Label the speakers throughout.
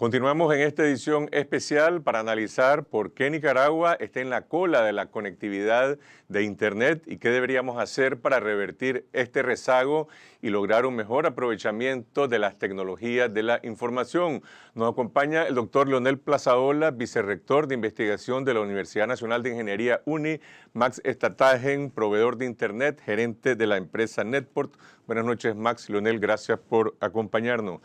Speaker 1: Continuamos en esta edición especial para analizar por qué Nicaragua está en la cola de la conectividad de Internet y qué deberíamos hacer para revertir este rezago y lograr un mejor aprovechamiento de las tecnologías de la información. Nos acompaña el doctor Leonel Plazaola, vicerrector de investigación de la Universidad Nacional de Ingeniería UNI, Max Estatagen, proveedor de Internet, gerente de la empresa Netport. Buenas noches, Max. Leonel, gracias por acompañarnos.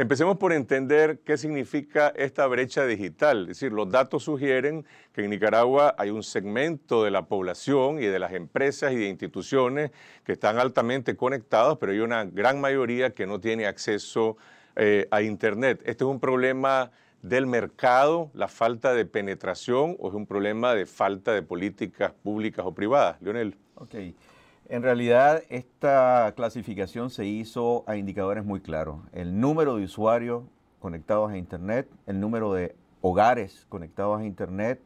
Speaker 1: Empecemos por entender qué significa esta brecha digital. Es decir, los datos sugieren que en Nicaragua hay un segmento de la población y de las empresas y de instituciones que están altamente conectados, pero hay una gran mayoría que no tiene acceso eh, a Internet. Este es un problema del mercado, la falta de penetración o es un problema de falta de políticas públicas o privadas. Leonel. Ok. En
Speaker 2: realidad, esta clasificación se hizo a indicadores muy claros. El número de usuarios conectados a Internet, el número de hogares conectados a Internet,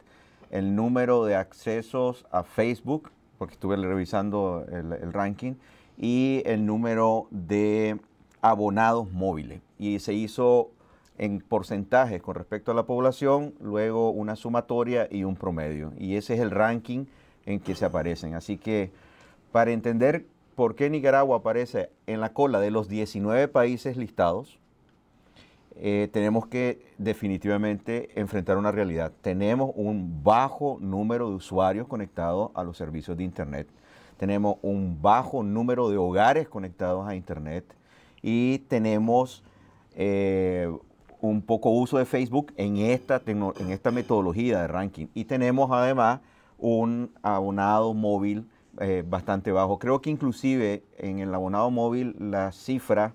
Speaker 2: el número de accesos a Facebook, porque estuve revisando el, ranking, y el número de abonados móviles. Y se hizo en porcentajes con respecto a la población, luego una sumatoria y un promedio. Y ese es el ranking en que se aparecen. Así que para entender por qué Nicaragua aparece en la cola de los 19 países listados, eh, tenemos que definitivamente enfrentar una realidad. Tenemos un bajo número de usuarios conectados a los servicios de Internet. Tenemos un bajo número de hogares conectados a Internet. Y tenemos eh, un poco uso de Facebook en esta, en esta metodología de ranking. Y tenemos además un abonado móvil eh, bastante bajo. Creo que inclusive en el abonado móvil la cifra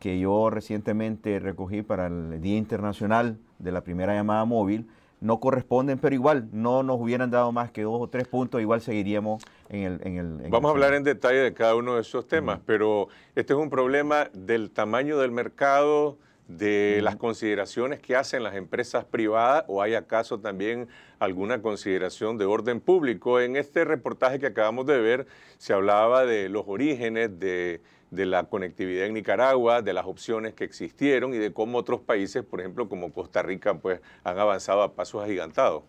Speaker 2: que yo recientemente recogí para el Día Internacional de la Primera Llamada Móvil no corresponden, pero igual no nos hubieran dado más que dos o tres puntos, igual seguiríamos en el... Vamos a hablar en
Speaker 1: detalle de cada uno de esos temas, pero este es un problema del tamaño del mercado, de las consideraciones que hacen las empresas privadas o hay acaso también alguna consideración de orden público. En este reportaje que acabamos de ver se hablaba de los orígenes de, la conectividad en Nicaragua, de las opciones que existieron y de cómo otros países, por ejemplo como Costa Rica, pues han avanzado a pasos agigantados.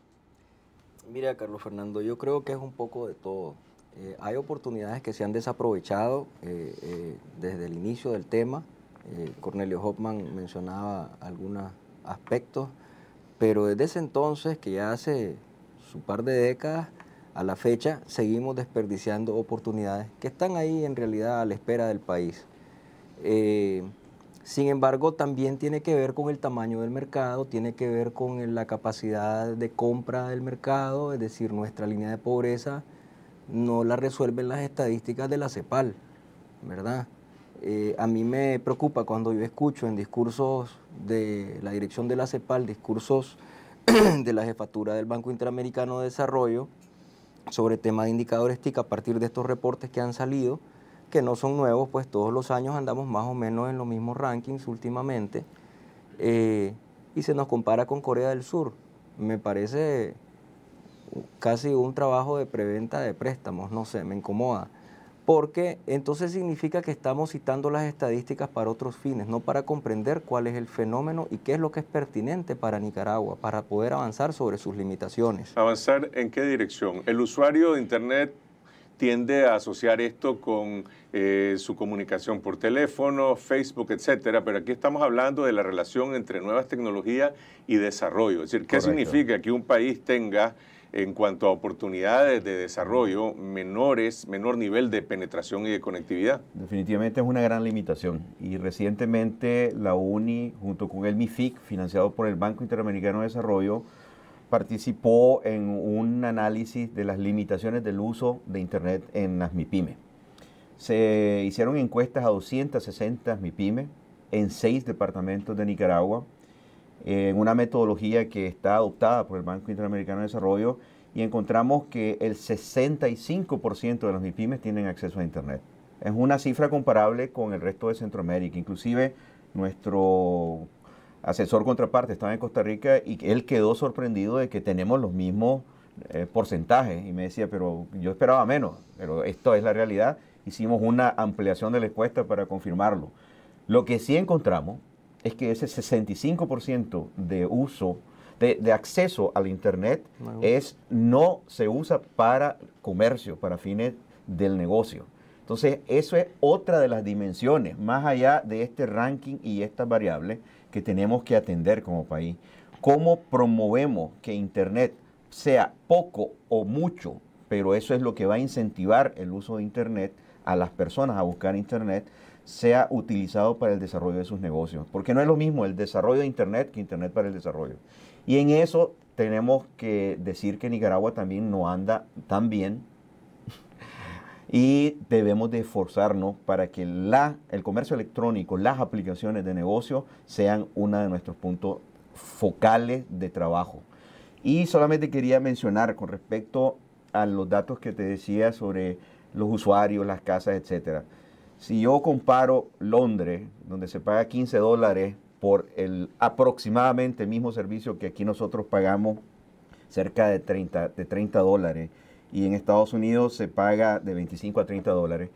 Speaker 3: Mira, Carlos Fernando, yo creo que es un poco de todo. Eh, hay oportunidades que se han desaprovechado eh, eh, desde el inicio del tema eh, Cornelio Hoffman mencionaba algunos aspectos, pero desde ese entonces, que ya hace su par de décadas, a la fecha seguimos desperdiciando oportunidades que están ahí en realidad a la espera del país. Eh, sin embargo, también tiene que ver con el tamaño del mercado, tiene que ver con la capacidad de compra del mercado, es decir, nuestra línea de pobreza no la resuelven las estadísticas de la CEPAL, ¿verdad? Eh, a mí me preocupa cuando yo escucho en discursos de la dirección de la CEPAL, discursos de la jefatura del Banco Interamericano de Desarrollo sobre tema de indicadores TIC a partir de estos reportes que han salido, que no son nuevos, pues todos los años andamos más o menos en los mismos rankings últimamente, eh, y se nos compara con Corea del Sur. Me parece casi un trabajo de preventa de préstamos, no sé, me incomoda porque entonces significa que estamos citando las estadísticas para otros fines, no para comprender cuál es el fenómeno y qué es lo que es pertinente para Nicaragua, para poder avanzar sobre sus limitaciones.
Speaker 1: ¿Avanzar en qué dirección? El usuario de Internet tiende a asociar esto con eh, su comunicación por teléfono, Facebook, etcétera, pero aquí estamos hablando de la relación entre nuevas tecnologías y desarrollo. Es decir, ¿qué significa que un país tenga en cuanto a oportunidades de desarrollo, menores, menor nivel de penetración y de conectividad.
Speaker 2: Definitivamente es una gran limitación. Y recientemente la UNI, junto con el MIFIC, financiado por el Banco Interamericano de Desarrollo, participó en un análisis de las limitaciones del uso de Internet en las MIPYME. Se hicieron encuestas a 260 MIPYME en seis departamentos de Nicaragua en una metodología que está adoptada por el Banco Interamericano de Desarrollo y encontramos que el 65% de las MIPIMES tienen acceso a Internet. Es una cifra comparable con el resto de Centroamérica. Inclusive nuestro asesor contraparte estaba en Costa Rica y él quedó sorprendido de que tenemos los mismos eh, porcentajes. Y me decía, pero yo esperaba menos, pero esto es la realidad. Hicimos una ampliación de la encuesta para confirmarlo. Lo que sí encontramos es que ese 65% de uso de, acceso al Internet es no se usa para comercio, para fines del negocio. Entonces, eso es otra de las dimensiones, más allá de este ranking y estas variables que tenemos que atender como país. ¿Cómo promovemos que Internet sea poco o mucho, pero eso es lo que va a incentivar el uso de Internet a las personas a buscar Internet, sea utilizado para el desarrollo de sus negocios? Porque no es lo mismo el desarrollo de Internet que Internet para el desarrollo. Y en eso tenemos que decir que Nicaragua también no anda tan bien y debemos de esforzarnos para que la, el comercio electrónico, las aplicaciones de negocio sean uno de nuestros puntos focales de trabajo. Y solamente quería mencionar con respecto a los datos que te decía sobre los usuarios, las casas, etc. Si yo comparo Londres, donde se paga 15 dólares por el aproximadamente mismo servicio que aquí nosotros pagamos cerca de 30, de 30 dólares y en Estados Unidos se paga de 25 a 30 dólares.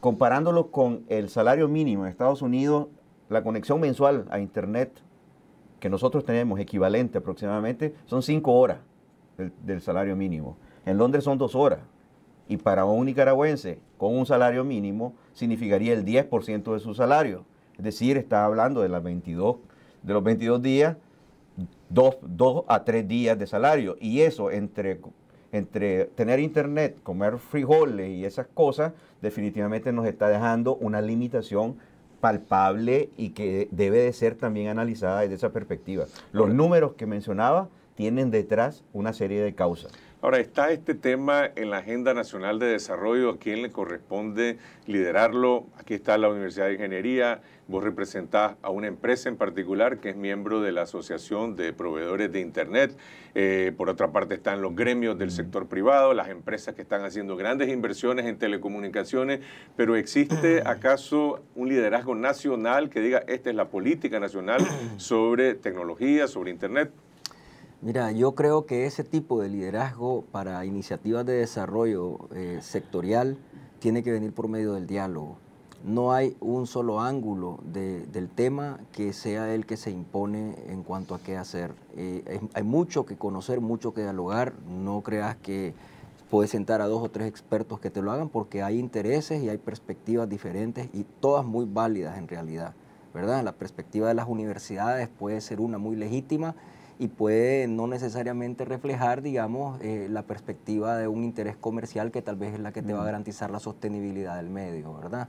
Speaker 2: Comparándolo con el salario mínimo en Estados Unidos, la conexión mensual a Internet que nosotros tenemos, equivalente aproximadamente, son 5 horas del, del salario mínimo. En Londres son 2 horas. Y para un nicaragüense con un salario mínimo significaría el 10% de su salario. Es decir, está hablando de, las 22, de los 22 días, dos a tres días de salario. Y eso entre, entre tener internet, comer frijoles y esas cosas, definitivamente nos está dejando una limitación palpable y que debe de ser también analizada desde esa perspectiva. Los números que mencionaba tienen detrás una serie
Speaker 1: de causas. Ahora, ¿está este tema en la Agenda Nacional de Desarrollo? ¿A quién le corresponde liderarlo? Aquí está la Universidad de Ingeniería. Vos representás a una empresa en particular que es miembro de la Asociación de Proveedores de Internet. Eh, por otra parte están los gremios del mm. sector privado, las empresas que están haciendo grandes inversiones en telecomunicaciones. Pero ¿existe mm. acaso un liderazgo nacional que diga esta es la política nacional sobre tecnología, sobre Internet?
Speaker 3: Mira, yo creo que ese tipo de liderazgo para iniciativas de desarrollo eh, sectorial tiene que venir por medio del diálogo. No hay un solo ángulo del tema que sea el que se impone en cuanto a qué hacer. Eh, hay, mucho que conocer, mucho que dialogar. No creas que puedes sentar a dos o tres expertos que te lo hagan porque hay intereses y hay perspectivas diferentes y todas muy válidas en realidad. ¿verdad? La perspectiva de las universidades puede ser una muy legítima y puede no necesariamente reflejar, digamos, eh, la perspectiva de un interés comercial que tal vez es la que te va a garantizar la sostenibilidad del medio, ¿verdad?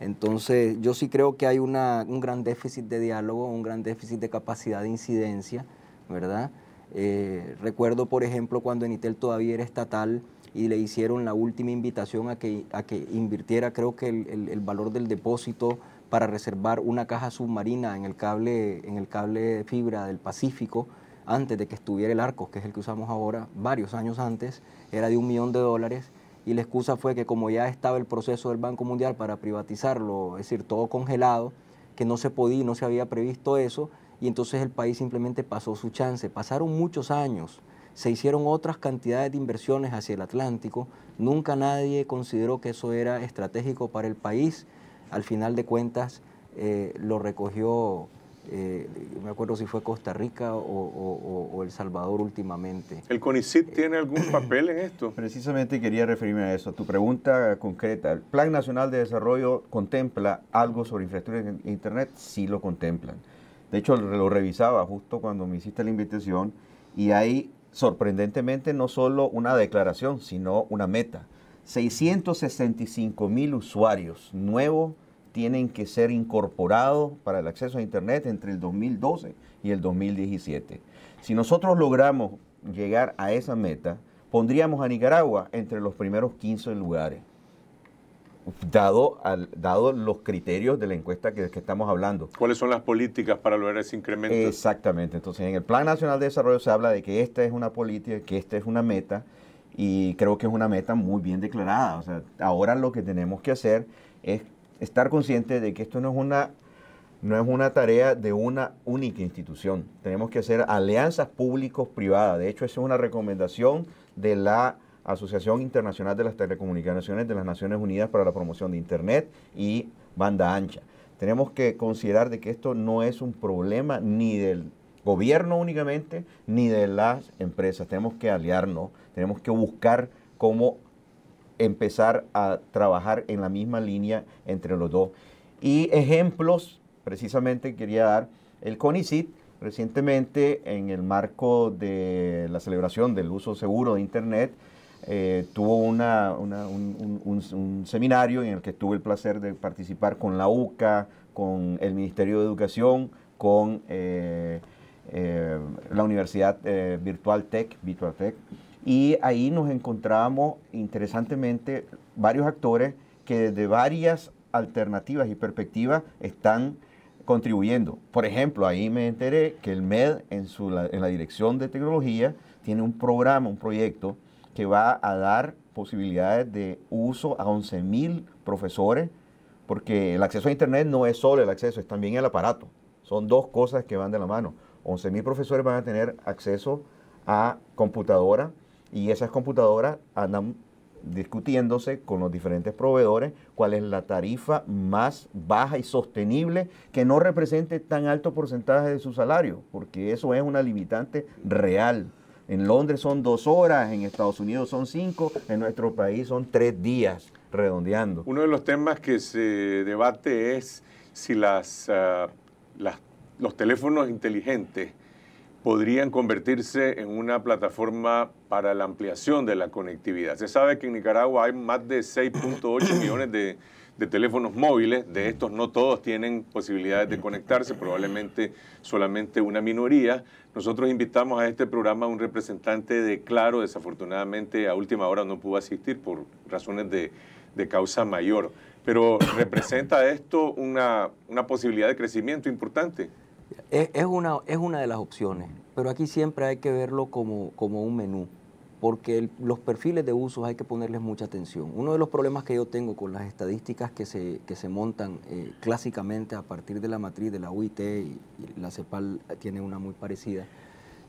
Speaker 3: Entonces, yo sí creo que hay un gran déficit de diálogo, un gran déficit de capacidad de incidencia, ¿verdad? Eh, recuerdo, por ejemplo, cuando Enitel todavía era estatal y le hicieron la última invitación a que, invirtiera, creo que el, valor del depósito para reservar una caja submarina en el cable, en el cable fibra del Pacífico, antes de que estuviera el arco, que es el que usamos ahora, varios años antes, era de un millón de dólares y la excusa fue que como ya estaba el proceso del Banco Mundial para privatizarlo, es decir, todo congelado, que no se podía, no se había previsto eso, y entonces el país simplemente pasó su chance. Pasaron muchos años, se hicieron otras cantidades de inversiones hacia el Atlántico, nunca nadie consideró que eso era estratégico para el país, al final de cuentas eh, lo recogió eh, me acuerdo si fue Costa Rica o, El Salvador últimamente.
Speaker 1: ¿El CONICIT
Speaker 2: eh, tiene algún papel en esto? Precisamente quería referirme a eso, tu pregunta concreta. ¿El Plan Nacional de Desarrollo contempla algo sobre infraestructura en Internet? Sí lo contemplan. De hecho, lo revisaba justo cuando me hiciste la invitación y hay sorprendentemente no solo una declaración, sino una meta. 665 mil usuarios nuevos tienen que ser incorporados para el acceso a Internet entre el 2012 y el 2017. Si nosotros logramos llegar a esa meta, pondríamos a Nicaragua entre los primeros 15 lugares, dado, al, dado los criterios de la encuesta que, estamos hablando.
Speaker 1: ¿Cuáles son las políticas para lograr ese incremento?
Speaker 2: Exactamente, entonces en el Plan Nacional de Desarrollo se habla de que esta es una política, que esta es una meta, y creo que es una meta muy bien declarada. O sea, ahora lo que tenemos que hacer es estar consciente de que esto no es una no es una tarea de una única institución. Tenemos que hacer alianzas públicos-privadas. De hecho, esa es una recomendación de la Asociación Internacional de las Telecomunicaciones de las Naciones Unidas para la Promoción de Internet y Banda Ancha. Tenemos que considerar de que esto no es un problema ni del gobierno únicamente, ni de las empresas. Tenemos que aliarnos, tenemos que buscar cómo empezar a trabajar en la misma línea entre los dos. Y ejemplos, precisamente quería dar, el CONICIT recientemente en el marco de la celebración del uso seguro de Internet, eh, tuvo un, seminario en el que tuve el placer de participar con la UCA, con el Ministerio de Educación, con eh, eh, la Universidad Virtual Tech, Virtual Tech y ahí nos encontramos, interesantemente, varios actores que desde varias alternativas y perspectivas están contribuyendo. Por ejemplo, ahí me enteré que el MED en, su, la, en la Dirección de Tecnología tiene un programa, un proyecto que va a dar posibilidades de uso a 11.000 profesores, porque el acceso a Internet no es solo el acceso, es también el aparato. Son dos cosas que van de la mano. 11.000 profesores van a tener acceso a computadora, y esas computadoras andan discutiéndose con los diferentes proveedores cuál es la tarifa más baja y sostenible que no represente tan alto porcentaje de su salario, porque eso es una limitante real. En Londres son dos horas, en Estados Unidos son cinco, en nuestro país son tres días, redondeando.
Speaker 1: Uno de los temas que se debate es si las, ah, los teléfonos inteligentes podrían convertirse en una plataforma para la ampliación de la conectividad. Se sabe que en Nicaragua hay más de 6.8 millones de, teléfonos móviles, de estos no todos tienen posibilidades de conectarse, probablemente solamente una minoría. Nosotros invitamos a este programa a un representante de Claro, desafortunadamente a última hora no pudo asistir por razones de, causa mayor, pero representa esto una, una posibilidad de crecimiento importante
Speaker 3: es, una, es una de las opciones, pero aquí siempre hay que verlo como, como un menú, porque los perfiles de usos hay que ponerles mucha atención. Uno de los problemas que yo tengo con las estadísticas que se, se montan eh, clásicamente a partir de la matriz de la UIT, y, la CEPAL tiene una muy parecida,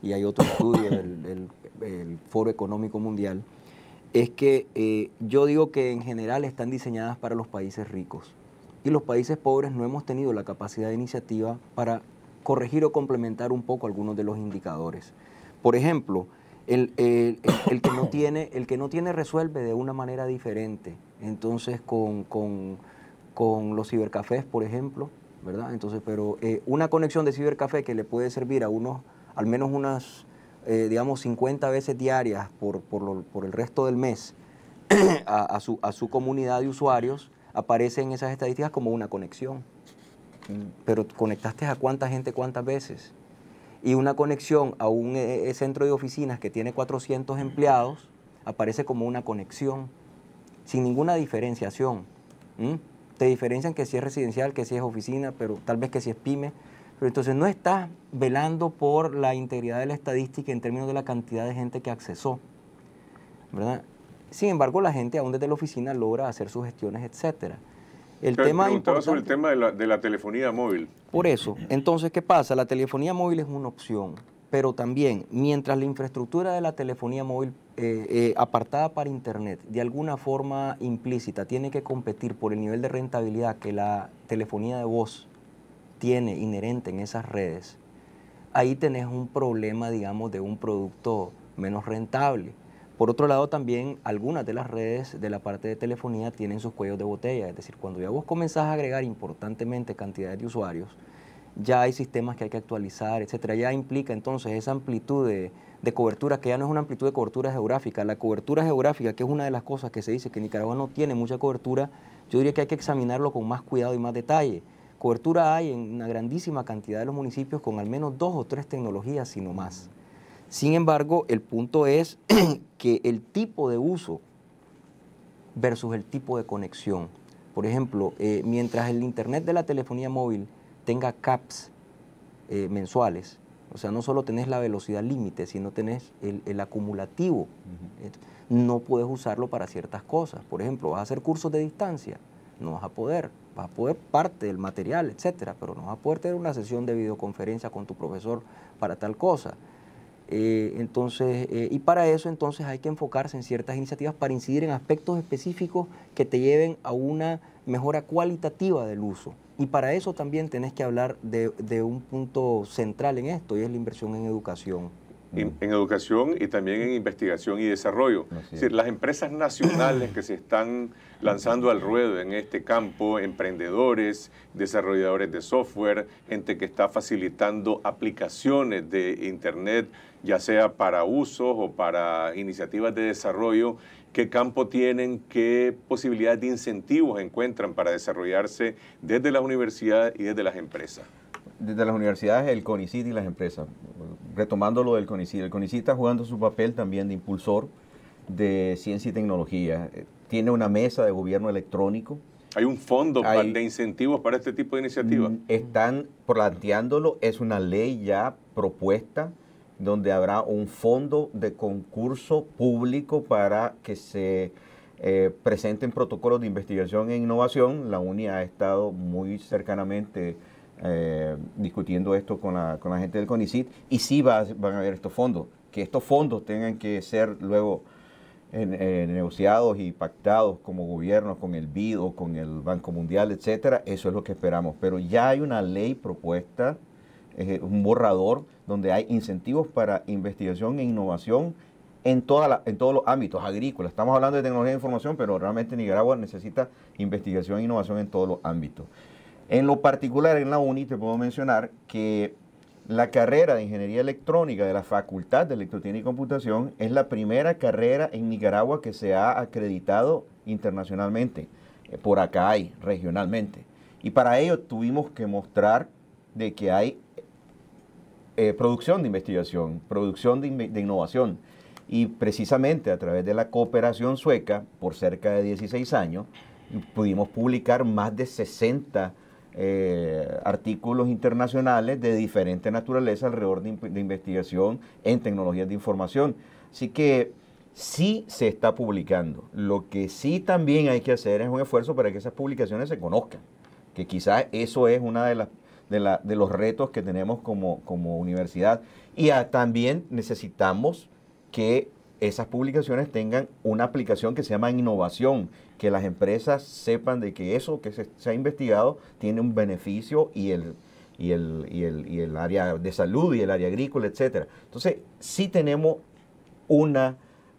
Speaker 3: y hay otro estudio del el, Foro Económico Mundial, es que eh, yo digo que en general están diseñadas para los países ricos y los países pobres no hemos tenido la capacidad de iniciativa para corregir o complementar un poco algunos de los indicadores. Por ejemplo, el, que, no tiene, el que no tiene resuelve de una manera diferente. Entonces, con, los cibercafés, por ejemplo, ¿verdad? Entonces, pero eh, una conexión de cibercafé que le puede servir a unos, al menos unas, eh, digamos, 50 veces diarias por, el resto del mes a, su, a su comunidad de usuarios, aparece en esas estadísticas como una conexión pero conectaste a cuánta gente, cuántas veces. Y una conexión a un eh, eh, centro de oficinas que tiene 400 empleados aparece como una conexión, sin ninguna diferenciación. Te diferencian que si es residencial, que si es oficina, pero tal vez que si es pyme. Pero entonces no estás velando por la integridad de la estadística en términos de la cantidad de gente que accesó. Sin embargo, la gente aún desde la oficina logra hacer sus gestiones, etcétera.
Speaker 1: El tema sobre el tema de la, telefonía móvil.
Speaker 3: Por eso. Entonces, ¿qué pasa? La telefonía móvil es una opción pero también mientras la infraestructura de la telefonía móvil eh, eh, apartada para Internet de alguna forma implícita tiene que competir por el nivel de rentabilidad que la telefonía de voz tiene inherente en esas redes, ahí tenés un problema, digamos, de un producto menos rentable. Por otro lado, también algunas de las redes de la parte de telefonía tienen sus cuellos de botella, es decir, cuando ya vos comenzás a agregar importantemente cantidades de usuarios, ya hay sistemas que hay que actualizar, etcétera. Ya implica entonces esa amplitud de, de, cobertura, que ya no es una amplitud de cobertura geográfica. La cobertura geográfica, que es una de las cosas que se dice que Nicaragua no tiene mucha cobertura, yo diría que hay que examinarlo con más cuidado y más detalle. Cobertura hay en una grandísima cantidad de los municipios con al menos dos o tres tecnologías, sino más. Sin embargo, el punto es que el tipo de uso versus el tipo de conexión. Por ejemplo, eh, mientras el Internet de la telefonía móvil tenga caps eh, mensuales, o sea, no solo tenés la velocidad límite, sino tenés el, acumulativo. Eh, no puedes usarlo para ciertas cosas. Por ejemplo, vas a hacer cursos de distancia, no vas a poder. Vas a poder parte del material, etcétera, pero no vas a poder tener una sesión de videoconferencia con tu profesor para tal cosa. Eh, entonces, eh, y para eso entonces hay que enfocarse en ciertas iniciativas para incidir en aspectos específicos que te lleven a una mejora cualitativa del uso. Y para eso también tenés que hablar de, un punto central en esto, y es la inversión en educación.
Speaker 1: en educación y también en investigación y desarrollo. es decir, las empresas nacionales que se están lanzando al ruedo en este campo, emprendedores, desarrolladores de software, gente que está facilitando aplicaciones de Internet, ya sea para usos o para iniciativas de desarrollo, qué campo tienen, qué posibilidades de incentivos encuentran para desarrollarse desde las universidades y desde las empresas.
Speaker 2: Desde las universidades, el CONICIT y las empresas. Retomando lo del CONICIT, el CONICIT está jugando su papel también de impulsor de ciencia y tecnología. Eh, tiene una mesa de gobierno electrónico.
Speaker 1: Hay un fondo de incentivos para este tipo de iniciativas. Mm, están planteándolo, es una
Speaker 2: ley ya propuesta donde habrá un fondo de concurso público para que se eh, presenten protocolos de investigación e innovación. La UNI ha estado muy cercanamente eh, discutiendo esto con la, gente del CONICIT y sí va, van a haber estos fondos. Que estos fondos tengan que ser luego eh, negociados y pactados como gobierno con el BID o con el Banco Mundial, etcétera, eso es lo que esperamos. Pero ya hay una ley propuesta es eh, un borrador donde hay incentivos para investigación e innovación en, en todos los ámbitos agrícolas. Estamos hablando de tecnología de información, pero realmente Nicaragua necesita investigación e innovación en todos los ámbitos. En lo particular, en la UNI te puedo mencionar que la carrera de Ingeniería Electrónica de la Facultad de Electrotecnica y Computación es la primera carrera en Nicaragua que se ha acreditado internacionalmente, eh, por acá hay, regionalmente. Y para ello tuvimos que mostrar de que hay eh, producción de investigación, producción de, innovación. Y precisamente a través de la cooperación sueca, por cerca de 16 años, pudimos publicar más de 60 eh, artículos internacionales de diferente naturaleza alrededor de investigación en tecnologías de información. Así que sí se está publicando. Lo que sí también hay que hacer es un esfuerzo para que esas publicaciones se conozcan, que quizás eso es una de las de, los retos que tenemos como, universidad. Y también necesitamos que esas publicaciones tengan una aplicación que se llama innovación, que las empresas sepan de que eso que se, ha investigado tiene un beneficio y el, el, área de salud y el área agrícola, etcétera. Entonces, sí tenemos una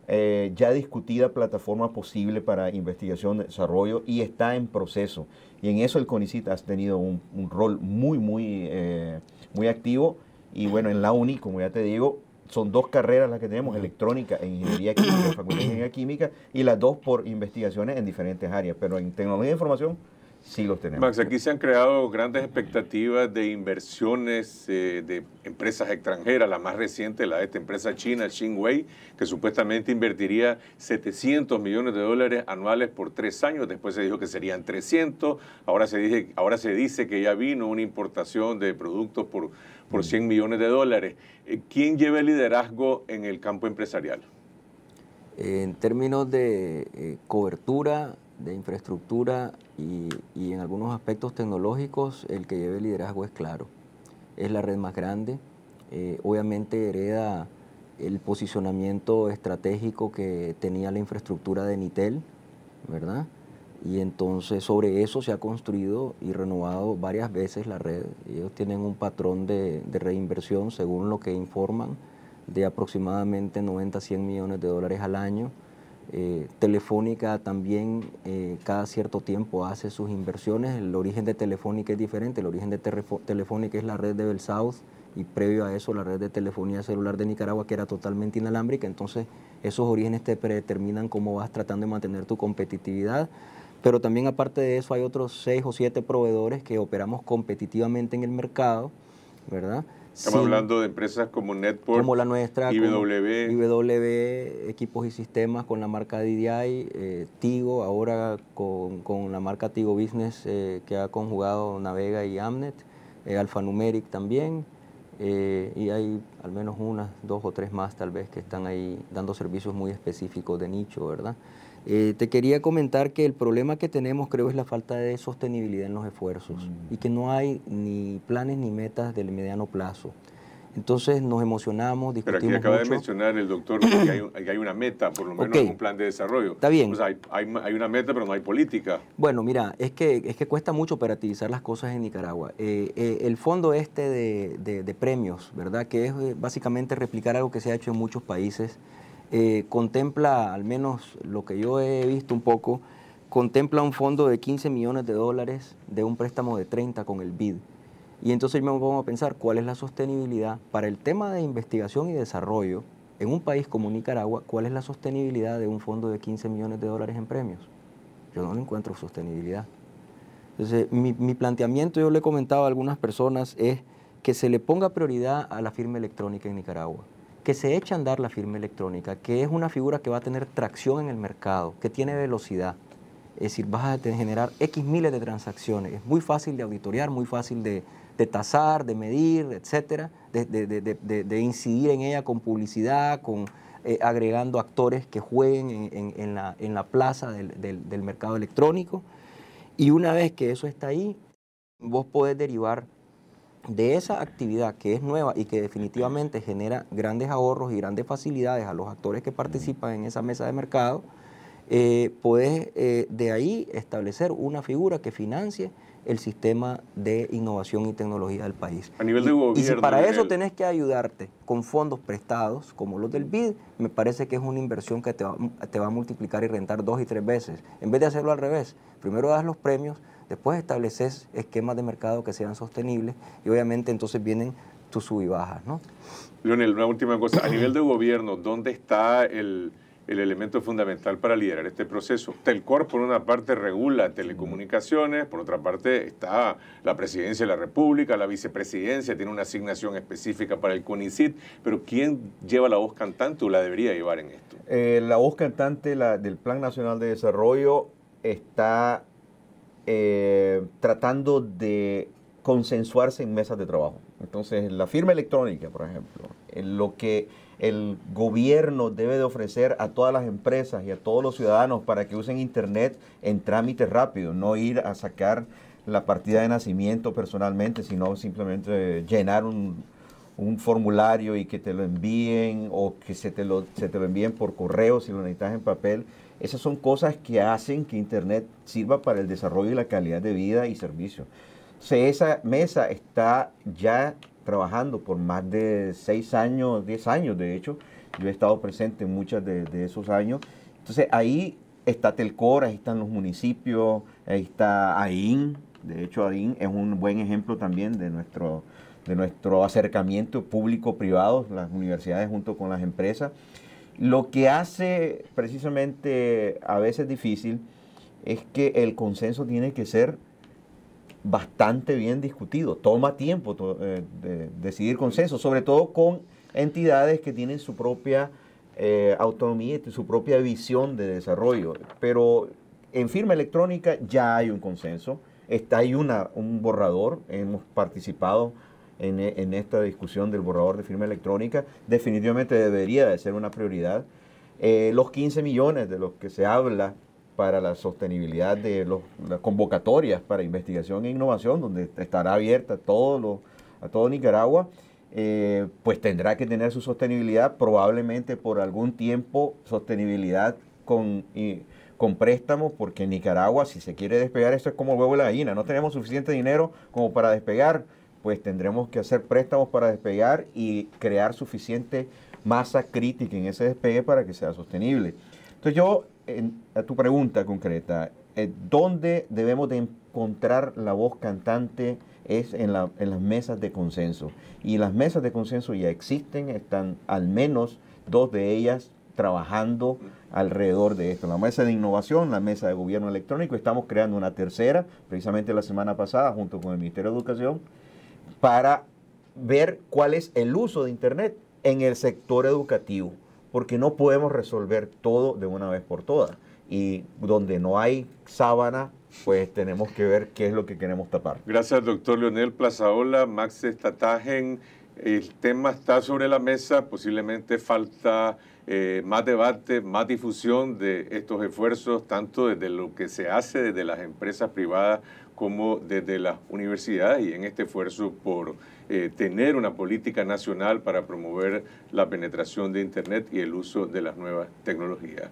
Speaker 2: eh, ya discutida plataforma posible para investigación, desarrollo y está en proceso. Y en eso el CONICIT ha tenido un, rol muy, muy, eh, muy activo. Y bueno, en la UNI, como ya te digo, son dos carreras las que tenemos, electrónica e ingeniería química, facultad de ingeniería química, y las dos por investigaciones en diferentes áreas. Pero en tecnología de información sí los tenemos.
Speaker 1: Max, aquí se han creado grandes expectativas de inversiones eh, de empresas extranjeras. La más reciente, la de esta empresa china, Xinhui, que supuestamente invertiría 700 millones de dólares anuales por tres años. Después se dijo que serían 300. Ahora se, dice, ahora se dice que ya vino una importación de productos por, por 100 millones de dólares. Eh, ¿Quién lleva el liderazgo en el campo empresarial?
Speaker 3: En términos de eh, cobertura, de infraestructura y, en algunos aspectos tecnológicos el que lleve el liderazgo es claro. Es la red más grande, eh, obviamente hereda el posicionamiento estratégico que tenía la infraestructura de Nitel, ¿verdad? Y entonces sobre eso se ha construido y renovado varias veces la red. Ellos tienen un patrón de, de reinversión, según lo que informan, de aproximadamente 90 100 millones de dólares al año eh, Telefónica también eh, cada cierto tiempo hace sus inversiones. El origen de Telefónica es diferente. El origen de Telefónica es la red de Bell y previo a eso la red de telefonía celular de Nicaragua que era totalmente inalámbrica. Entonces esos orígenes te predeterminan cómo vas tratando de mantener tu competitividad. Pero también aparte de eso hay otros seis o siete proveedores que operamos competitivamente en el mercado, ¿verdad?
Speaker 1: Estamos hablando de empresas como Network, como la nuestra, w e.
Speaker 3: e, equipos y sistemas con la marca DDI, eh, Tigo, ahora con, la marca Tigo Business eh, que ha conjugado Navega y Amnet, Alphanumeric eh, Alfanumeric también, y hay al menos unas, dos o tres más tal vez que están ahí dando servicios muy específicos de nicho, ¿verdad? Eh, te quería comentar que el problema que tenemos creo es la falta de sostenibilidad en los esfuerzos mm. y que no hay ni planes ni metas del mediano plazo. Entonces nos emocionamos, discutimos Pero aquí acaba de mencionar
Speaker 1: el doctor que hay, una meta, por lo menos un plan de desarrollo. Está bien. hay, una meta, pero no hay política.
Speaker 3: Bueno, mira, es que, es que cuesta mucho operativizar las cosas en Nicaragua. Eh, eh, el fondo este de, de, de, premios, ¿verdad? Que es básicamente replicar algo que se ha hecho en muchos países eh, contempla, al menos lo que yo he visto un poco, contempla un fondo de 15 millones de dólares de un préstamo de 30 con el BID. Y entonces me pongo a pensar cuál es la sostenibilidad para el tema de investigación y desarrollo en un país como Nicaragua, cuál es la sostenibilidad de un fondo de 15 millones de dólares en premios. Yo no encuentro sostenibilidad. Entonces, mi, mi planteamiento, yo le he comentado a algunas personas, es que se le ponga prioridad a la firma electrónica en Nicaragua que se echa a andar la firma electrónica, que es una figura que va a tener tracción en el mercado, que tiene velocidad. Es decir, vas a generar X miles de transacciones. Es muy fácil de auditoriar, muy fácil de, de tasar, de medir, etcétera, de, de, incidir en ella con publicidad, con eh, agregando actores que jueguen en, la, plaza del mercado electrónico. Y una vez que eso está ahí, vos podés derivar de esa actividad que es nueva y que definitivamente genera grandes ahorros y grandes facilidades a los actores que participan en esa mesa de mercado, eh, puedes eh, de ahí establecer una figura que financie el sistema de innovación y tecnología del país. A nivel de gobierno. Y si para eso tenés que ayudarte con fondos prestados, como los del BID, me parece que es una inversión que te va a multiplicar y rentar dos y tres veces. En vez de hacerlo al revés, primero das los premios, Después estableces esquemas de mercado que sean sostenibles y obviamente entonces vienen tus sub y bajas, ¿no?
Speaker 1: Leonel, una última cosa. A nivel de gobierno, ¿dónde está el, elemento fundamental para liderar este proceso? Telcor, por una parte, regula telecomunicaciones, por otra parte, está la presidencia de la República, la vicepresidencia tiene una asignación específica para el CONICIT, pero ¿quién lleva la voz cantante o la debería llevar en esto? Eh,
Speaker 2: la voz cantante del Plan Nacional de Desarrollo está eh, tratando de consensuarse en mesas de trabajo. Entonces, la firma electrónica, por ejemplo, eh, lo que el gobierno debe de ofrecer a todas las empresas y a todos los ciudadanos para que usen Internet en trámite rápido, no ir a sacar la partida de nacimiento personalmente, sino simplemente llenar un, formulario y que te lo envíen o que se te lo, se te lo envíen por correo si lo necesitas en papel. Esas son cosas que hacen que Internet sirva para el desarrollo y la calidad de vida y servicio. esa mesa está ya trabajando por más de seis años, diez años de hecho. Yo he estado presente en muchos de, esos años. Entonces ahí está Telcor, ahí están los municipios, ahí está AIN. De hecho, AIN es un buen ejemplo también de nuestro, de nuestro acercamiento público-privado, las universidades junto con las empresas. Lo que hace precisamente a veces difícil es que el consenso tiene que ser bastante bien discutido. Toma tiempo eh, de decidir consenso, sobre todo con entidades que tienen su propia eh, autonomía y su propia visión de desarrollo. Pero en firma electrónica ya hay un consenso, está ahí una, un borrador, hemos participado en, esta discusión del borrador de firma electrónica, definitivamente debería de ser una prioridad. Eh, los 15 millones de los que se habla para la sostenibilidad de las convocatorias para investigación e innovación, donde estará abierta a todo, a todo Nicaragua, eh, pues tendrá que tener su sostenibilidad, probablemente por algún tiempo sostenibilidad con, con préstamos, porque Nicaragua, si se quiere despegar, esto es como el huevo y la gallina, no tenemos suficiente dinero como para despegar, pues tendremos que hacer préstamos para despegar y crear suficiente masa crítica en ese despegue para que sea sostenible. Entonces yo, a tu pregunta concreta, eh, ¿dónde debemos de encontrar la voz cantante? Es en las mesas de consenso. Y las mesas de consenso ya existen, están al menos dos de ellas trabajando alrededor de esto. La mesa de innovación, la mesa de gobierno electrónico, estamos creando una tercera, precisamente la semana pasada, junto con el Ministerio de Educación, para ver cuál es el uso de Internet en el sector educativo, porque no podemos resolver todo de una vez por todas. Y donde no hay sábana, pues tenemos que ver qué es lo que queremos tapar.
Speaker 1: Gracias, doctor Leonel Plazaola, Max Estatagen. El tema está sobre la mesa, posiblemente falta eh, más debate, más difusión de estos esfuerzos, tanto desde lo que se hace desde las empresas privadas como desde las universidades y en este esfuerzo por eh, tener una política nacional para promover la penetración de Internet y el uso de las nuevas tecnologías.